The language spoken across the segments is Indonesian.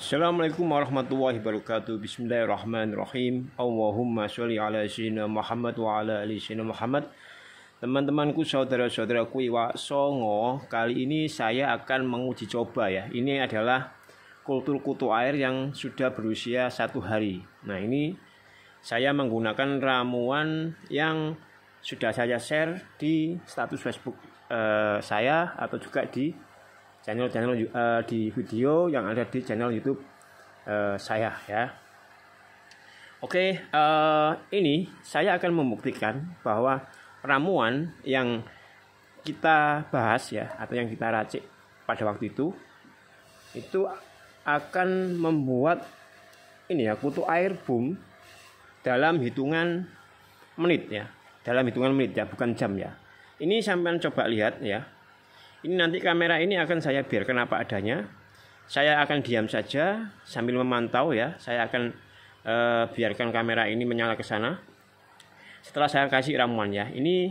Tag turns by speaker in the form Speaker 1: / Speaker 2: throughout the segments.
Speaker 1: Assalamualaikum warahmatullahi wabarakatuh. Bismillahirrahmanirrahim. Allahumma sholli ala sayyidina Muhammad wa ala ali sayyidina Muhammad. Teman-temanku, saudara-saudaraku Iwa Songo, kali ini saya akan menguji coba ya. Ini adalah kultur kutu air yang sudah berusia satu hari. Nah ini saya menggunakan ramuan yang sudah saya share di status Facebook eh, saya atau juga di channel-channel uh, di video yang ada di channel YouTube uh, saya ya. Oke, uh, ini saya akan membuktikan bahwa ramuan yang kita bahas ya atau yang kita racik pada waktu itu itu akan membuat ini ya kutu air boom dalam hitungan menit ya dalam hitungan menit ya bukan jam ya ini sampean coba lihat ya ini nanti kamera ini akan saya biarkan apa adanya. Saya akan diam saja sambil memantau ya. Saya akan e, biarkan kamera ini menyala ke sana. Setelah saya kasih ramuan ya. Ini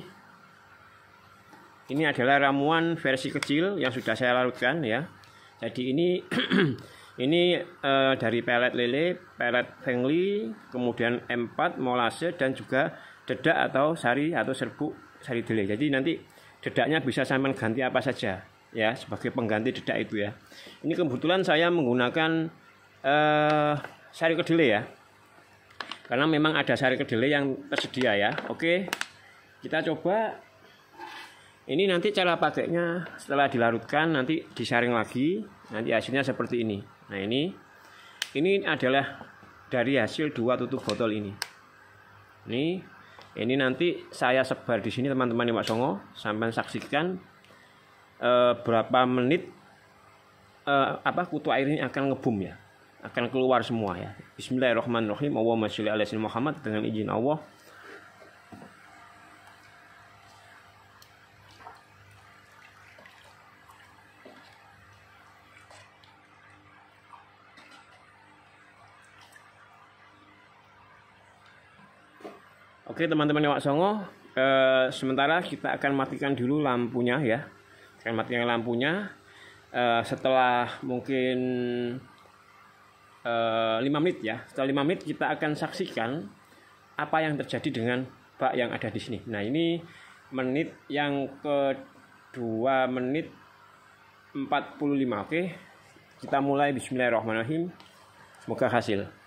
Speaker 1: ini adalah ramuan versi kecil yang sudah saya larutkan ya. Jadi ini ini e, dari pelet lele, pelet fengli, kemudian empat molase dan juga dedak atau sari atau serbuk sari dele. Jadi nanti dedaknya bisa sampean ganti apa saja ya sebagai pengganti dedak itu ya ini kebetulan saya menggunakan eh, sari kedelai ya karena memang ada sari kedelai yang tersedia ya oke kita coba ini nanti cara pakainya setelah dilarutkan nanti disaring lagi nanti hasilnya seperti ini nah ini ini adalah dari hasil dua tutup botol ini ini ini nanti saya sebar di sini teman-teman di Pak Songo, sampai saksikan eh, berapa menit eh, apa kutu air ini akan ngebum ya, akan keluar semua ya. Bismillahirrahmanirrahim. Allahumma sholli ala Muhammad dengan izin Allah. Oke teman-teman Wak Songo, e, sementara kita akan matikan dulu lampunya ya. Akan matikan lampunya e, setelah mungkin e, eh, 5 menit ya. Setelah 5 menit kita akan saksikan apa yang terjadi dengan bak yang ada di sini. Nah ini menit yang kedua menit 45 oke. Kita mulai Bismillahirrahmanirrahim. Semoga hasil.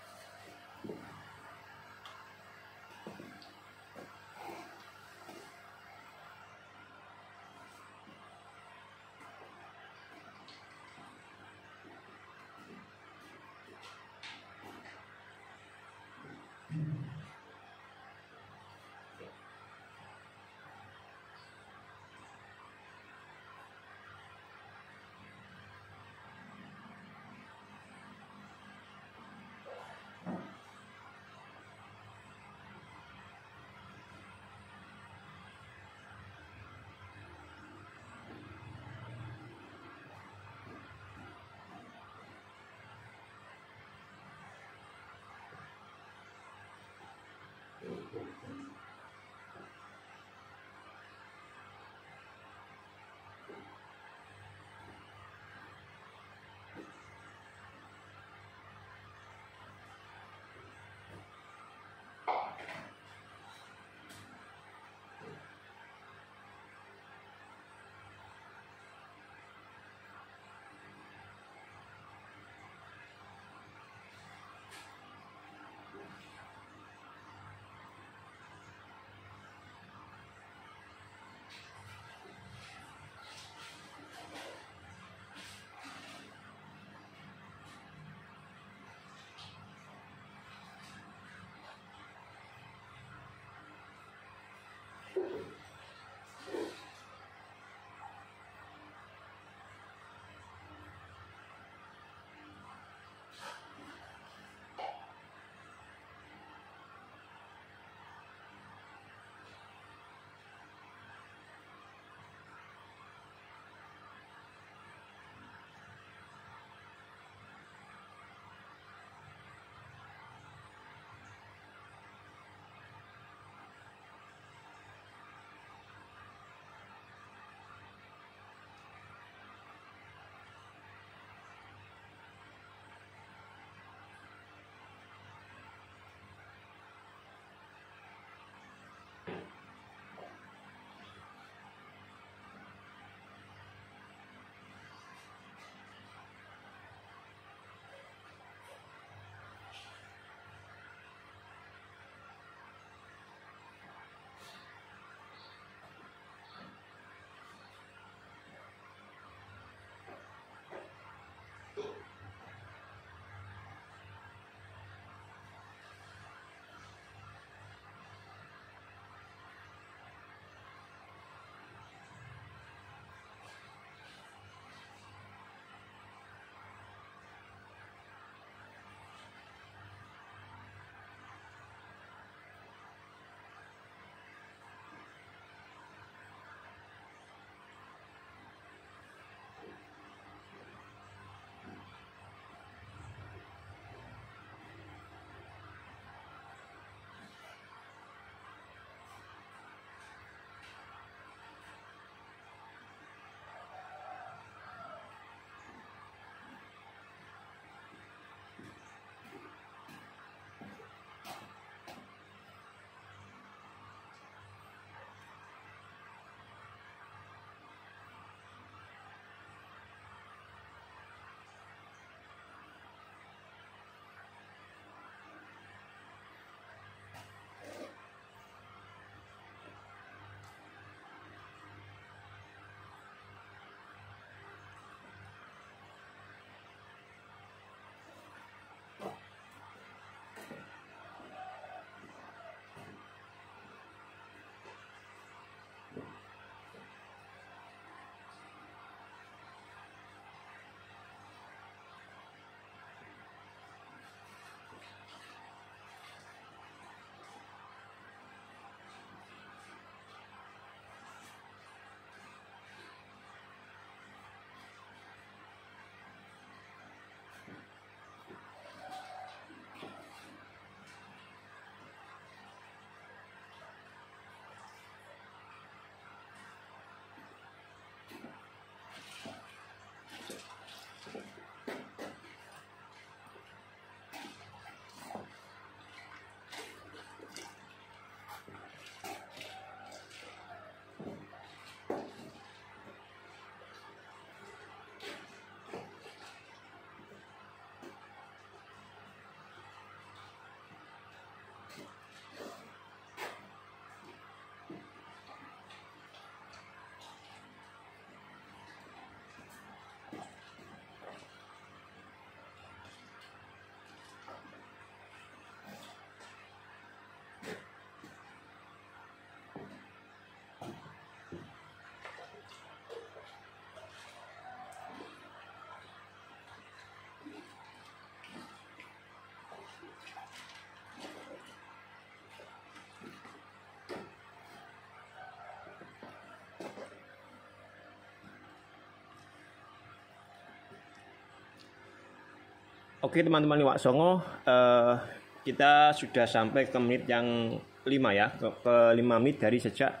Speaker 1: Oke teman-teman Iwak Songo, uh, kita sudah sampai ke menit yang 5 ya, ke, ke 5 menit dari sejak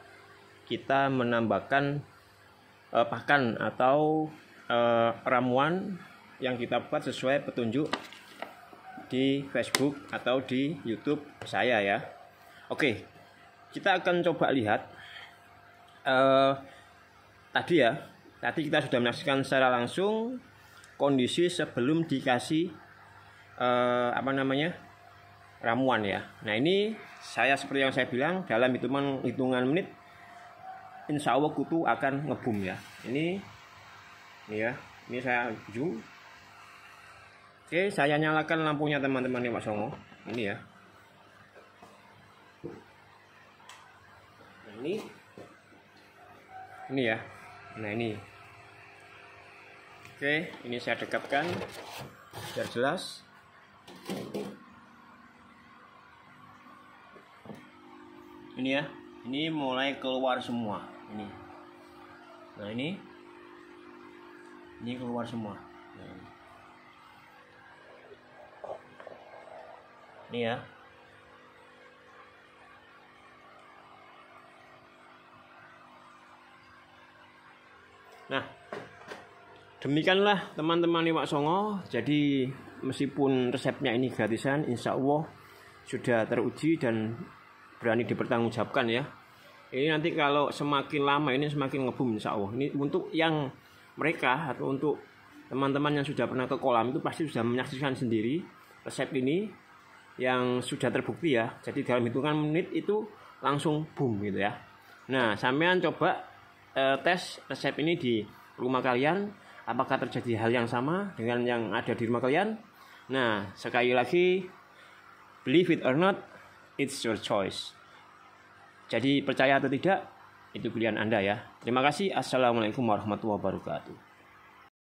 Speaker 1: kita menambahkan uh, pakan atau uh, ramuan yang kita buat sesuai petunjuk di Facebook atau di YouTube saya ya. Oke, kita akan coba lihat uh, tadi ya, tadi kita sudah menyaksikan secara langsung kondisi sebelum dikasih eh, apa namanya ramuan ya. Nah ini saya seperti yang saya bilang dalam hitungan hitungan menit insya Allah kutu akan ngebum ya. Ini ini ya ini saya zoom. Oke saya nyalakan lampunya teman-teman ya Pak Songo. Ini ya. Nah ini ini ya. Nah ini. Oke, ini saya dekatkan biar jelas. ini ya ini mulai keluar semua ini nah ini ini keluar semua nah. ini ya nah demikianlah teman-teman Iwak Songo jadi meskipun resepnya ini gratisan insya Allah sudah teruji dan berani dipertanggungjawabkan ya ini nanti kalau semakin lama ini semakin ngebum insya Allah ini untuk yang mereka atau untuk teman-teman yang sudah pernah ke kolam itu pasti sudah menyaksikan sendiri resep ini yang sudah terbukti ya jadi dalam hitungan menit itu langsung boom gitu ya nah sampean coba e, tes resep ini di rumah kalian apakah terjadi hal yang sama dengan yang ada di rumah kalian nah sekali lagi believe it or not it's your choice. Jadi percaya atau tidak, itu pilihan Anda ya. Terima kasih. Assalamualaikum warahmatullahi wabarakatuh.